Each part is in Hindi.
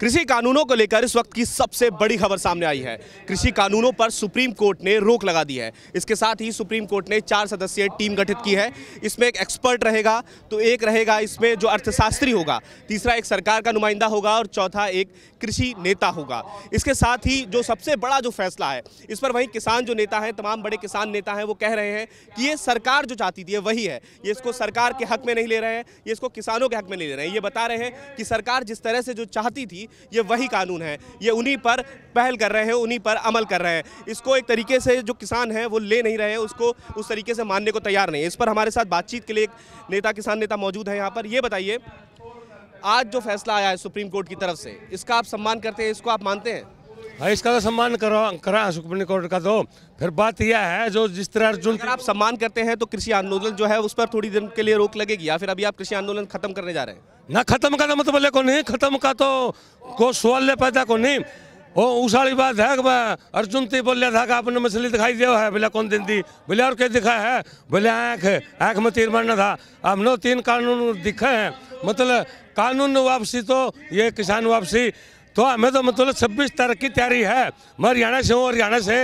कृषि कानूनों को लेकर इस वक्त की सबसे बड़ी खबर सामने आई है कृषि कानूनों पर सुप्रीम कोर्ट ने रोक लगा दी है इसके साथ ही सुप्रीम कोर्ट ने चार सदस्यीय टीम गठित की है इसमें एक एक्सपर्ट रहेगा तो एक रहेगा इसमें जो अर्थशास्त्री होगा तीसरा एक सरकार का नुमाइंदा होगा और चौथा एक कृषि नेता होगा इसके साथ ही जो सबसे बड़ा जो फैसला है इस पर वहीं किसान जो नेता है तमाम बड़े किसान नेता हैं वो कह रहे हैं कि ये सरकार जो चाहती थी वही है ये इसको सरकार के हक में नहीं ले रहे हैं ये इसको किसानों के हक में नहीं ले रहे हैं ये बता रहे हैं कि सरकार जिस तरह से जो चाहती थी की ये वही कानून है ये उन्हीं पर पहल कर रहे हैं उन्हीं पर अमल कर रहे हैं इसको एक तरीके से जो किसान हैं वो ले नहीं रहे हैं उसको उस तरीके से मानने को तैयार नहीं है इस पर हमारे साथ बातचीत के लिए एक नेता किसान नेता मौजूद है यहाँ पर ये बताइए आज जो फैसला आया है सुप्रीम कोर्ट की तरफ से इसका आप सम्मान करते हैं इसको आप मानते हैं भाई इसका तो सम्मान करो करा सुप्रीम कोर्ट का तो फिर बात यह है जो जिस तरह अर्जुन अगर आप सम्मान करते हैं तो कृषि आंदोलन जो है उस पर थोड़ी देर के लिए रोक लगेगी या फिर अभी आप कृषि आंदोलन खत्म करने जा रहे हैं ना खत्म का तो मतलब को नहीं खत्म का तो को सवाल पैदा को नहीं वो उसाड़ी बात है कि अर्जुन ती तो बोल था कि आपने मछली दिखाई दिया है बोले कौन दिन दी बोले और क्या दिखा है बोले आँख आँख में तीर मरना था नो तीन कानून दिखे हैं मतलब कानून वापसी तो ये किसान वापसी तो हमें तो मतलब छब्बीस तारीख की तैयारी है मैं हरियाणा से हूँ हरियाणा से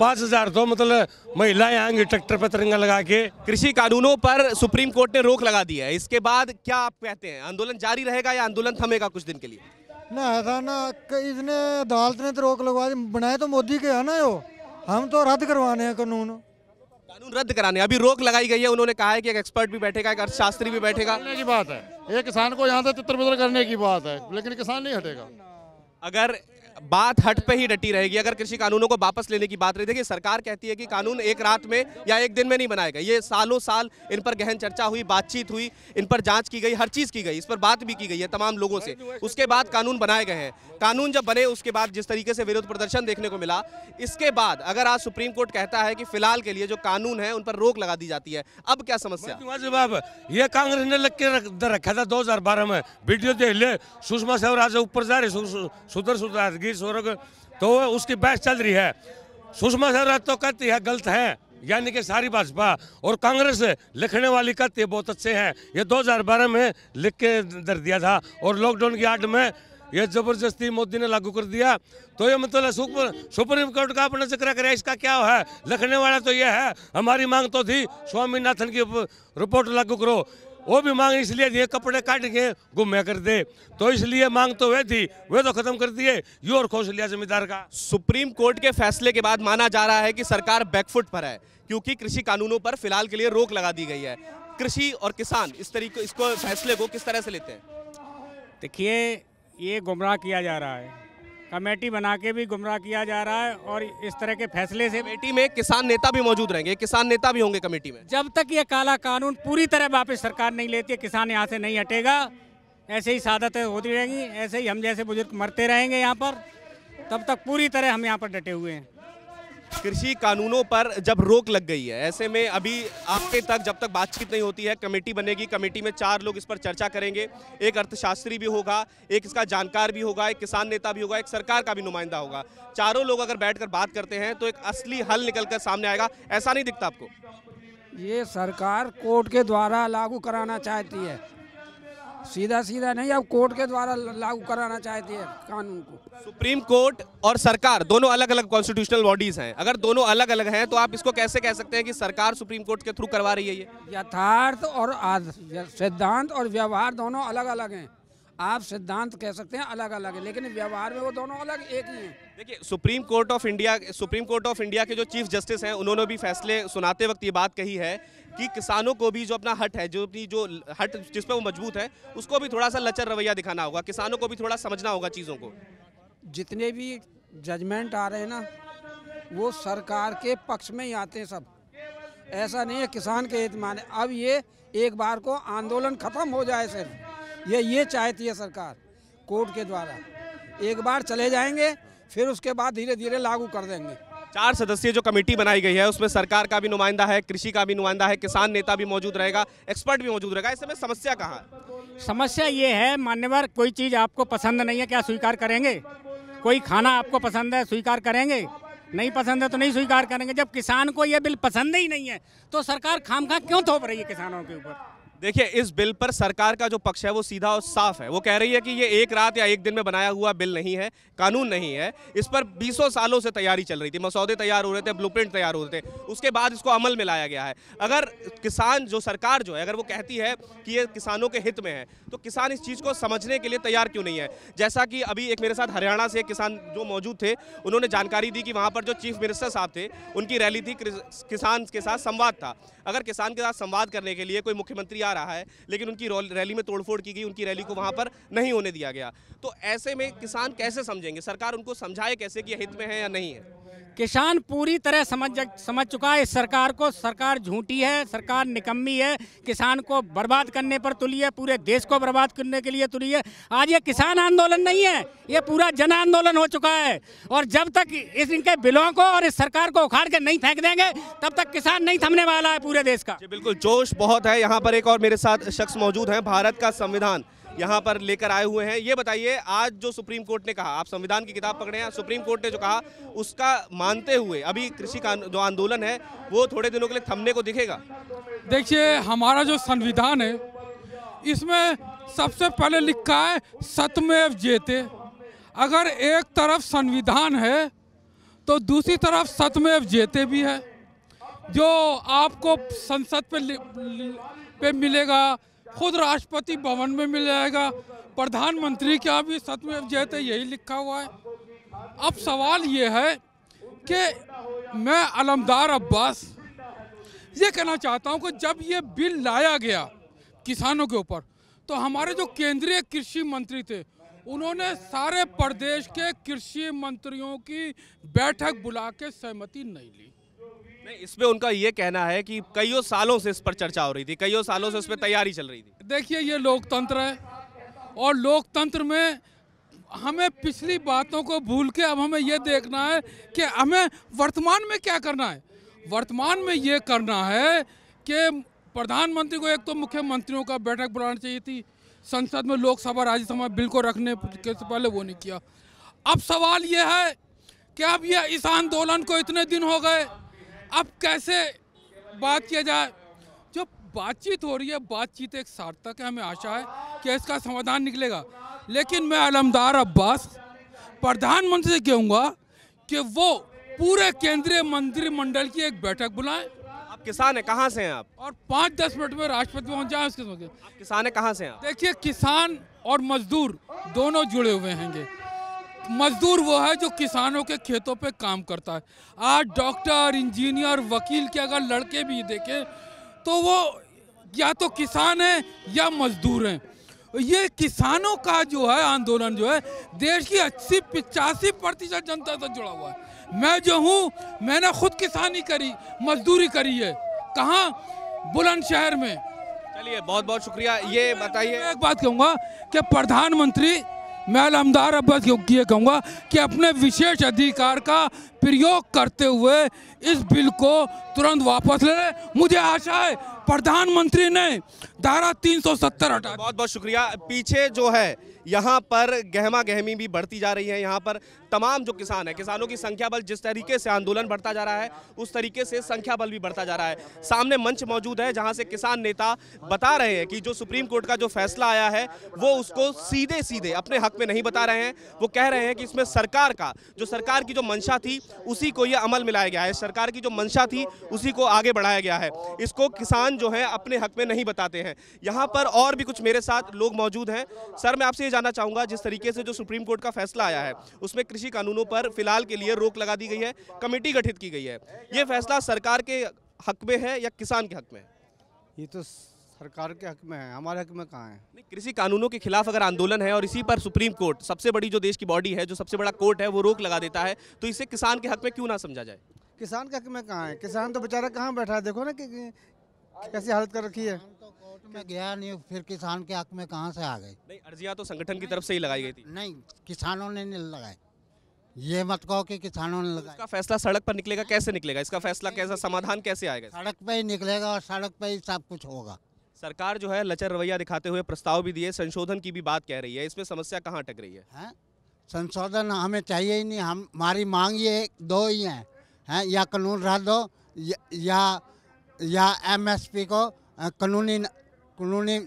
पाँच हजार तो मतलब महिलाएं आएंगी ट्रैक्टर पर तिरंगा लगा के कृषि कानूनों पर सुप्रीम कोर्ट ने रोक लगा दी है इसके बाद क्या आप कहते हैं आंदोलन जारी रहेगा या आंदोलन थमेगा कुछ दिन के लिए ना ऐसा ना इसने अदालत ने तो रोक लगवा दी बनाए तो मोदी के है ना यो हम तो रद्द करवाने हैं कानून कानून रद्द कराने अभी रोक लगाई गई है उन्होंने कहा है कि एक एक्सपर्ट भी बैठेगा एक अर्थशास्त्री भी बैठेगा की बात है एक किसान को यहाँ से तितर करने की बात है लेकिन किसान नहीं हटेगा अगर बात हट पे ही डटी रहेगी अगर कृषि कानूनों को वापस लेने की बात रही देखिए सरकार कहती है कि कानून एक रात में या एक दिन में नहीं बनाया गया ये सालों साल इन पर गहन चर्चा हुई बातचीत हुई इन पर जांच की गई हर चीज़ की गई इस पर बात भी की गई है तमाम लोगों से उसके बाद कानून बनाए गए हैं कानून जब बने उसके बाद जिस तरीके से विरोध प्रदर्शन देखने को मिला इसके बाद अगर आज सुप्रीम कोर्ट कहता है कि फिलहाल के लिए जो कानून है उन पर रोक लगा दी जाती है अब क्या समस्या जवाब ये कांग्रेस ने लग के रखा था दो में वीडियो देख ले सुषमा स्वराज ऊपर जा रहे सुधर सुधर की स्वर्ग तो उसकी बहस चल रही है सुषमा स्वराज तो कहती है गलत है यानी कि सारी भाजपा और कांग्रेस लिखने वाली कहती है बहुत अच्छे हैं ये 2012 में लिख के दर दिया था और लॉकडाउन की आड़ में ये जबरदस्ती मोदी ने लागू कर दिया तो ये मतलब सुपर, सुप्रीम कोर्ट का अपना जिक्र करें इसका क्या है लिखने वाला तो ये है हमारी मांग तो थी स्वामीनाथन की रिपोर्ट लागू करो वो भी मांग इसलिए थी कपड़े काट के गुम्मे कर दे तो इसलिए मांग तो वह थी वे तो खत्म कर दिए यू और खोश लिया जमींदार का सुप्रीम कोर्ट के फैसले के बाद माना जा रहा है कि सरकार बैकफुट पर है क्योंकि कृषि कानूनों पर फिलहाल के लिए रोक लगा दी गई है कृषि और किसान इस तरीके इसको फैसले को किस तरह से लेते हैं देखिए ये गुमराह किया जा रहा है कमेटी बना के भी गुमराह किया जा रहा है और इस तरह के फैसले से कमेटी में किसान नेता भी मौजूद रहेंगे किसान नेता भी होंगे कमेटी में जब तक ये काला कानून पूरी तरह वापस सरकार नहीं लेती है किसान यहाँ से नहीं हटेगा ऐसे ही शादतें होती रहेंगी ऐसे ही हम जैसे बुजुर्ग मरते रहेंगे यहाँ पर तब तक पूरी तरह हम यहाँ पर डटे हुए हैं कृषि कानूनों पर जब रोक लग गई है ऐसे में अभी आपके तक जब तक बातचीत नहीं होती है कमेटी बनेगी कमेटी में चार लोग इस पर चर्चा करेंगे एक अर्थशास्त्री भी होगा एक इसका जानकार भी होगा एक किसान नेता भी होगा एक सरकार का भी नुमाइंदा होगा चारों लोग अगर बैठकर बात करते हैं तो एक असली हल निकल कर सामने आएगा ऐसा नहीं दिखता आपको ये सरकार कोर्ट के द्वारा लागू कराना चाहती है सीधा सीधा नहीं अब कोर्ट के द्वारा लागू कराना चाहती है कानून को सुप्रीम कोर्ट और सरकार दोनों अलग अलग कॉन्स्टिट्यूशनल बॉडीज हैं अगर दोनों अलग अलग हैं तो आप इसको कैसे कह सकते हैं कि सरकार सुप्रीम कोर्ट के थ्रू करवा रही है ये यथार्थ और सिद्धांत और व्यवहार दोनों अलग अलग हैं आप सिद्धांत कह सकते हैं अलग अलग है लेकिन व्यवहार में वो दोनों अलग एक ही है देखिए supreme court of India supreme court of India के जो चीफ जस्टिस हैं उन्होंने भी फैसले सुनाते वक्त ये बात कही है कि किसानों को भी जो अपना हट है जो अपनी जो हट जिस पर वो मजबूत है उसको भी थोड़ा सा लचर रवैया दिखाना होगा किसानों को भी थोड़ा समझना होगा चीज़ों को जितने भी जजमेंट आ रहे हैं ना वो सरकार के पक्ष में ही आते हैं सब ऐसा नहीं है किसान के हित माने अब ये एक बार को आंदोलन खत्म हो जाए सिर्फ ये ये चाहती है सरकार कोर्ट के द्वारा एक बार चले जाएंगे फिर उसके बाद धीरे धीरे लागू कर देंगे चार सदस्यीय जो कमेटी बनाई गई है उसमें सरकार का भी नुमाइंदा है कृषि का भी नुमाइंदा है किसान नेता भी मौजूद रहेगा एक्सपर्ट भी मौजूद रहेगा इस समय समस्या कहाँ समस्या ये है मान्यवर कोई चीज़ आपको पसंद नहीं है क्या स्वीकार करेंगे कोई खाना आपको पसंद है स्वीकार करेंगे नहीं पसंद है तो नहीं स्वीकार करेंगे जब किसान को ये बिल पसंद ही नहीं है तो सरकार खाम खा क्यों थोप रही है किसानों के ऊपर देखिए इस बिल पर सरकार का जो पक्ष है वो सीधा और साफ है वो कह रही है कि ये एक रात या एक दिन में बनाया हुआ बिल नहीं है कानून नहीं है इस पर बीसों सालों से तैयारी चल रही थी मसौदे तैयार हो रहे थे ब्लूप्रिंट तैयार हो रहे थे उसके बाद इसको अमल में लाया गया है अगर किसान जो सरकार जो है अगर वो कहती है कि ये किसानों के हित में है तो किसान इस चीज़ को समझने के लिए तैयार क्यों नहीं है जैसा कि अभी एक मेरे साथ हरियाणा से किसान जो मौजूद थे उन्होंने जानकारी दी कि वहाँ पर जो चीफ मिनिस्टर साहब थे उनकी रैली थी किसान के साथ संवाद था अगर किसान के साथ संवाद करने के लिए कोई मुख्यमंत्री जा रहा है लेकिन उनकी रैली में तोड़फोड़ की गई उनकी रैली को वहाँ पर नहीं होने दिया गया तो ऐसे में किसान कैसे समझेंगे सरकार उनको समझाए कैसे कि हित में है या नहीं है किसान पूरी तरह समझ समझ चुका है इस सरकार को सरकार झूठी है सरकार निकम्मी है किसान को बर्बाद करने पर तुली है पूरे देश को बर्बाद करने के लिए तुली है आज ये किसान आंदोलन नहीं है ये पूरा जन आंदोलन हो चुका है और जब तक इस इनके बिलों को और इस सरकार को उखाड़ के नहीं फेंक देंगे तब तक किसान नहीं थमने वाला है पूरे देश का बिल्कुल जोश बहुत है यहाँ पर एक और मेरे साथ शख्स मौजूद है भारत का संविधान यहाँ पर लेकर आए हुए हैं ये बताइए आज जो सुप्रीम कोर्ट ने कहा आप संविधान की किताब पकड़े हैं सुप्रीम कोर्ट ने जो कहा उसका मानते हुए अभी कृषि का जो आंदोलन है वो थोड़े दिनों के लिए थमने को दिखेगा देखिए हमारा जो संविधान है इसमें सबसे पहले लिखा है सतमेव जेते अगर एक तरफ संविधान है तो दूसरी तरफ सतमेव जेते भी है जो आपको संसद पे पे मिलेगा खुद राष्ट्रपति भवन में मिल जाएगा प्रधानमंत्री का भी सतमेव जयते यही लिखा हुआ है अब सवाल ये है कि मैं अलमदार अब्बास ये कहना चाहता हूँ कि जब ये बिल लाया गया किसानों के ऊपर तो हमारे जो केंद्रीय कृषि मंत्री थे उन्होंने सारे प्रदेश के कृषि मंत्रियों की बैठक बुला के सहमति नहीं ली नहीं इसमें उनका ये कहना है कि कईयों सालों से इस पर चर्चा हो रही थी कईयों सालों से इस पर तैयारी चल रही थी देखिए ये लोकतंत्र है और लोकतंत्र में हमें पिछली बातों को भूल के अब हमें ये देखना है कि हमें वर्तमान में क्या करना है वर्तमान में ये करना है कि प्रधानमंत्री को एक तो मुख्यमंत्रियों का बैठक बुलाना चाहिए थी संसद में लोकसभा राज्यसभा बिल को रखने के पहले वो नहीं किया अब सवाल ये है कि अब ये इस आंदोलन को इतने दिन हो गए अब कैसे बात किया जाए जो बातचीत हो रही है बातचीत एक सार्थक है हमें आशा है कि इसका समाधान निकलेगा लेकिन मैं अलमदार अब्बास प्रधानमंत्री से कहूँगा कि वो पूरे केंद्रीय मंत्रिमंडल की एक बैठक बुलाएं आप किसान है कहाँ से हैं आप और पाँच दस मिनट में राष्ट्रपति पहुँच जाए उसके किसान है कहाँ से हैं देखिए किसान और मजदूर दोनों जुड़े हुए हैंगे मजदूर वो है जो किसानों के खेतों पे काम करता है आज डॉक्टर इंजीनियर वकील के अगर लड़के भी देखें तो वो या तो किसान हैं या मजदूर हैं ये किसानों का जो है आंदोलन जो है देश की अस्सी पचासी प्रतिशत जनता से जुड़ा हुआ है मैं जो हूँ मैंने खुद किसानी करी मजदूरी करी है कहाँ बुलंदशहर में चलिए बहुत बहुत शुक्रिया ये बताइए एक बात कहूँगा कि प्रधानमंत्री मैं अलमदार अब्बास योगी ये कहूँगा कि अपने विशेष अधिकार का प्रयोग करते हुए इस बिल को तुरंत वापस ले लें मुझे आशा है प्रधानमंत्री ने धारा 370 हटा बहुत बहुत शुक्रिया पीछे जो है यहाँ पर गहमा गहमी भी बढ़ती जा रही है यहाँ पर तमाम जो किसान है किसानों की संख्या बल जिस तरीके से आंदोलन बढ़ता जा रहा है उस तरीके से संख्या बल भी बढ़ता जा रहा है सामने मंच मौजूद है जहाँ से किसान नेता बता रहे हैं कि जो सुप्रीम कोर्ट का जो फैसला आया है वो उसको सीधे सीधे अपने हक में नहीं बता रहे हैं वो कह रहे हैं कि इसमें सरकार का जो सरकार की जो मंशा थी उसी को ये अमल मिलाया गया है सरकार की जो मंशा थी उसी को आगे बढ़ाया गया है इसको किसान जो है अपने हक में नहीं बताते हैं यहाँ पर और भी कुछ मेरे साथ लोग मौजूद हैं सर मैं आपसे जानना चाहूंगा जिस तरीके से जो सुप्रीम कोर्ट का फैसला आया है उसमें कृषि कानूनों पर फिलहाल के लिए रोक लगा दी गई है कमेटी गठित की गई है ये फैसला सरकार के हक में है या किसान के हक में ये तो सरकार के हक में है हमारे हक में कहाँ है कृषि कानूनों के खिलाफ अगर आंदोलन है और इसी पर सुप्रीम कोर्ट सबसे बड़ी जो देश की बॉडी है जो सबसे बड़ा कोर्ट है वो रोक लगा देता है तो इसे किसान के हक में क्यों ना समझा जाए किसान के हक में कहाँ है किसान तो बेचारा कहाँ बैठा है देखो ना कि कैसी हालत कर रखी है तो कोर्ट में गया नहीं फिर किसान के हक में कहाँ से आ गए नहीं अर्जियाँ तो संगठन की तरफ से ही लगाई गई थी नहीं किसानों ने नहीं लगाए ये मत कहो कि किसानों ने लगाया इसका फैसला सड़क पर निकलेगा कैसे निकलेगा इसका फैसला कैसा समाधान कैसे आएगा सड़क पर ही निकलेगा और सड़क पर ही सब कुछ होगा सरकार जो है लचर रवैया दिखाते हुए प्रस्ताव भी दिए संशोधन की भी बात कह रही है इसमें समस्या कहाँ अटक रही है, है? संशोधन हमें चाहिए ही नहीं हम हमारी मांग ये दो ही हैं है? या कानून रह दो या, या या एमएसपी को कानूनी कानूनी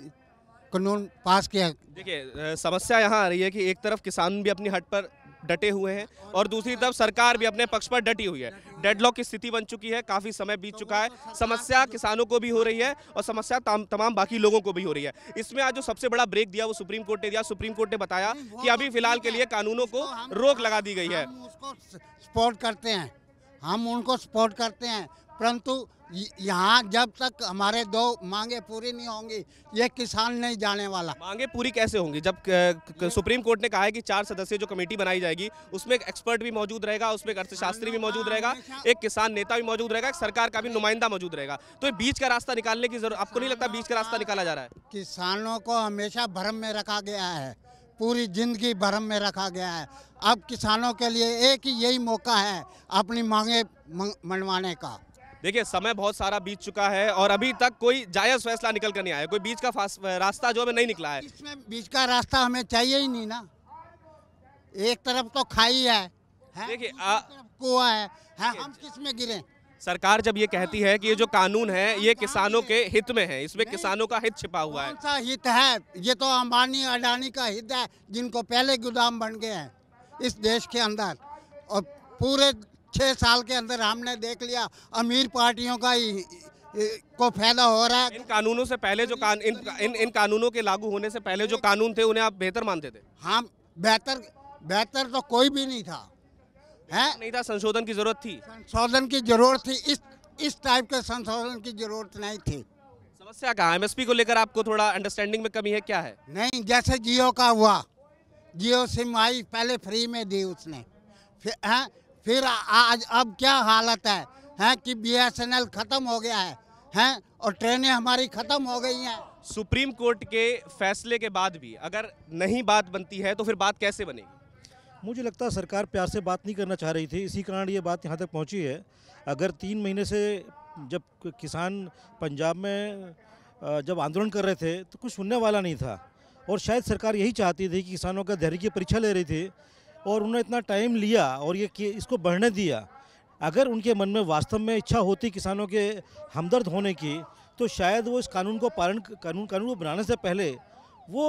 कानून पास किया देखिए समस्या यहाँ आ रही है कि एक तरफ किसान भी अपनी हट पर डटे हुए हैं और दूसरी तरफ सरकार भी अपने पक्ष पर डटी हुई है डेडलॉक की स्थिति बन चुकी है काफ़ी समय बीत चुका है समस्या किसानों को भी हो रही है और समस्या तमाम बाकी लोगों को भी हो रही है इसमें आज जो सबसे बड़ा ब्रेक दिया वो सुप्रीम कोर्ट ने दिया सुप्रीम कोर्ट ने बताया कि अभी फिलहाल के लिए कानूनों को रोक लगा दी गई है हम उनको सपोर्ट करते हैं परंतु यहाँ जब तक हमारे दो मांगे पूरी नहीं होंगी ये किसान नहीं जाने वाला मांगे पूरी कैसे होंगी जब सुप्रीम कोर्ट ने कहा है कि चार सदस्यीय जो कमेटी बनाई जाएगी उसमें एक एक्सपर्ट भी मौजूद रहेगा उसमें एक अर्थशास्त्री भी मौजूद रहेगा एक किसान नेता भी मौजूद रहेगा एक सरकार का भी नुमाइंदा मौजूद रहेगा तो बीच का रास्ता निकालने की जरूरत आपको नहीं लगता बीच का रास्ता निकाला जा रहा है किसानों को हमेशा भ्रम में रखा गया है पूरी जिंदगी भरम में रखा गया है अब किसानों के लिए एक ही यही मौका है अपनी मांगे मनवाने का देखिए समय बहुत सारा बीत चुका है और अभी तक कोई जायज़ फैसला निकल कर नहीं आया कोई बीच का रास्ता जो हमें नहीं निकला है इसमें बीच का रास्ता हमें चाहिए ही नहीं ना एक तरफ तो खाई है, देखिए कुआ है, है हम किस में गिरे सरकार जब ये कहती है कि ये जो कानून है ये किसानों के हित में है इसमें किसानों का हित छिपा हुआ है सा हित है ये तो अंबानी अडानी का हित है जिनको पहले गोदाम बन गए हैं इस देश के अंदर और पूरे छः साल के अंदर हमने देख लिया अमीर पार्टियों का ही को फायदा हो रहा है इन कानूनों से पहले जो कान इन इन, इन कानूनों के लागू होने से पहले जो कानून थे उन्हें आप बेहतर मानते थे हाँ बेहतर बेहतर तो कोई भी नहीं था है नहीं था संशोधन की जरूरत थी संशोधन की जरूरत थी इस इस टाइप के संशोधन की जरूरत नहीं थी समस्या कहाँ एस को लेकर आपको थोड़ा अंडरस्टैंडिंग में कमी है क्या है नहीं जैसे जियो का हुआ जियो सिम आई पहले फ्री में दी उसने फिर फिर आज अब क्या हालत है हैं कि बीएसएनएल ख़त्म हो गया है हैं और ट्रेनें हमारी ख़त्म हो गई हैं सुप्रीम कोर्ट के फैसले के बाद भी अगर नहीं बात बनती है तो फिर बात कैसे बनेगी मुझे लगता है सरकार प्यार से बात नहीं करना चाह रही थी इसी कारण ये बात यहाँ तक पहुँची है अगर तीन महीने से जब किसान पंजाब में जब आंदोलन कर रहे थे तो कुछ सुनने वाला नहीं था और शायद सरकार यही चाहती थी कि किसानों का धैर्य की परीक्षा ले रही थी और उन्होंने इतना टाइम लिया और ये इसको बढ़ने दिया अगर उनके मन में वास्तव में इच्छा होती किसानों के हमदर्द होने की तो शायद वो इस कानून को पालन कानून कानून को बनाने से पहले वो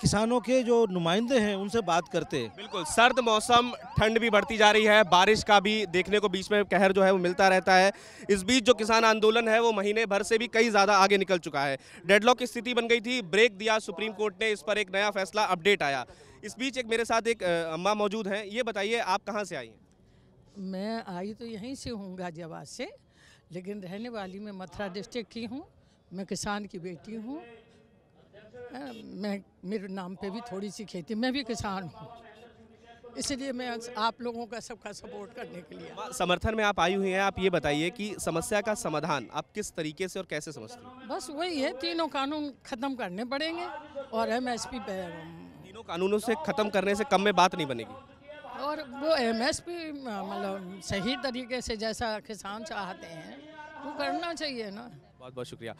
किसानों के जो नुमाइंदे हैं उनसे बात करते बिल्कुल सर्द मौसम ठंड भी बढ़ती जा रही है बारिश का भी देखने को बीच में कहर जो है वो मिलता रहता है इस बीच जो किसान आंदोलन है वो महीने भर से भी कई ज़्यादा आगे निकल चुका है डेडलॉक की स्थिति बन गई थी ब्रेक दिया सुप्रीम कोर्ट ने इस पर एक नया फैसला अपडेट आया इस बीच एक मेरे साथ एक अम्मा मौजूद हैं ये बताइए आप कहाँ से आई हैं मैं आई तो यहीं से हूँ गाजियाबाद से लेकिन रहने वाली मैं मथुरा डिस्ट्रिक्ट की हूँ मैं किसान की बेटी हूँ मैं मेरे नाम पे भी थोड़ी सी खेती मैं भी किसान हूँ इसलिए मैं आप लोगों का सबका सपोर्ट करने के लिए समर्थन में आप आई हुई हैं आप ये बताइए कि समस्या का समाधान आप किस तरीके से और कैसे समझते हैं बस वही है तीनों कानून खत्म करने पड़ेंगे और एम एस पी तीनों कानूनों से खत्म करने से कम में बात नहीं बनेगी और वो एम एस पी मतलब सही तरीके से जैसा किसान चाहते हैं वो करना चाहिए ना बहुत बहुत शुक्रिया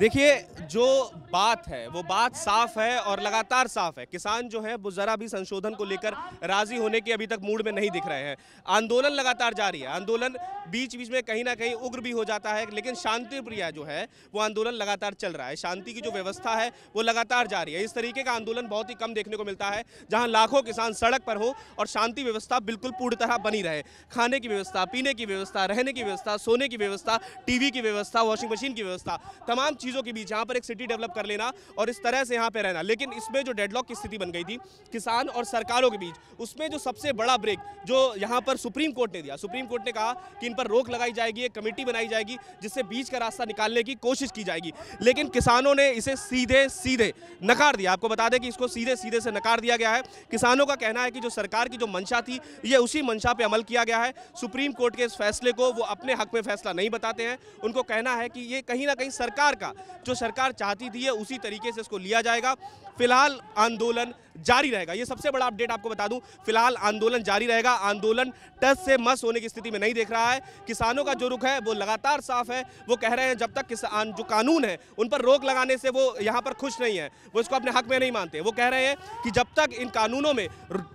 देखिए जो बात है वो बात साफ है और लगातार साफ है किसान जो है वो ज़रा भी संशोधन को लेकर राज़ी होने के अभी तक मूड में नहीं दिख रहे हैं आंदोलन लगातार जारी है आंदोलन बीच बीच में कहीं ना कहीं उग्र भी हो जाता है लेकिन शांति प्रिया जो है वो आंदोलन लगातार चल रहा है शांति की जो व्यवस्था है वो लगातार जारी है इस तरीके का आंदोलन बहुत ही कम देखने को मिलता है जहाँ लाखों किसान सड़क पर हो और शांति व्यवस्था बिल्कुल पूर्ण तरह बनी रहे खाने की व्यवस्था पीने की व्यवस्था रहने की व्यवस्था सोने की व्यवस्था टीवी की व्यवस्था वॉशिंग मशीन की व्यवस्था तमाम चीज़ों के बीच यहाँ पर एक सिटी डेवलप कर लेना और इस तरह से यहाँ पर रहना लेकिन इसमें जो डेडलॉक की स्थिति बन गई थी किसान और सरकारों के बीच उसमें जो सबसे बड़ा ब्रेक जो यहाँ पर सुप्रीम कोर्ट ने दिया सुप्रीम कोर्ट ने कहा कि इन पर रोक लगाई जाएगी एक कमेटी बनाई जाएगी जिससे बीच का रास्ता निकालने की कोशिश की जाएगी लेकिन किसानों ने इसे सीधे सीधे नकार दिया आपको बता दें कि इसको सीधे सीधे से नकार दिया गया है किसानों का कहना है कि जो सरकार की जो मंशा थी ये उसी मंशा पर अमल किया गया है सुप्रीम कोर्ट के इस फैसले को वो अपने हक में फैसला नहीं बताते हैं उनको कहना है कि ये कहीं कहीं ना कहीं सरकार का जो सरकार चाहती थी है उसी तरीके से इसको लिया जाएगा फिलहाल आंदोलन जारी रहेगा ये सबसे बड़ा अपडेट आपको बता दूं फिलहाल आंदोलन जारी रहेगा आंदोलन टस से मस होने की स्थिति में नहीं देख रहा है किसानों का जो रुख है वो लगातार साफ है वो कह रहे हैं जब तक किसान जो कानून है उन पर रोक लगाने से वो यहाँ पर खुश नहीं है वो इसको अपने हक में नहीं मानते वो कह रहे हैं कि जब तक इन कानूनों में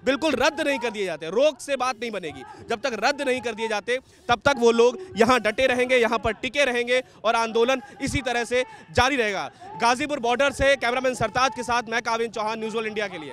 बिल्कुल रद्द नहीं कर दिए जाते रोक से बात नहीं बनेगी जब तक रद्द नहीं कर दिए जाते तब तक वो लोग यहाँ डटे रहेंगे यहाँ पर टिके रहेंगे और आंदोलन इसी तरह से जारी रहेगा गाजीपुर बॉर्डर से कैमरामैन सरताज के साथ मैं काविन चौहान न्यूज़ इंडिया के लिए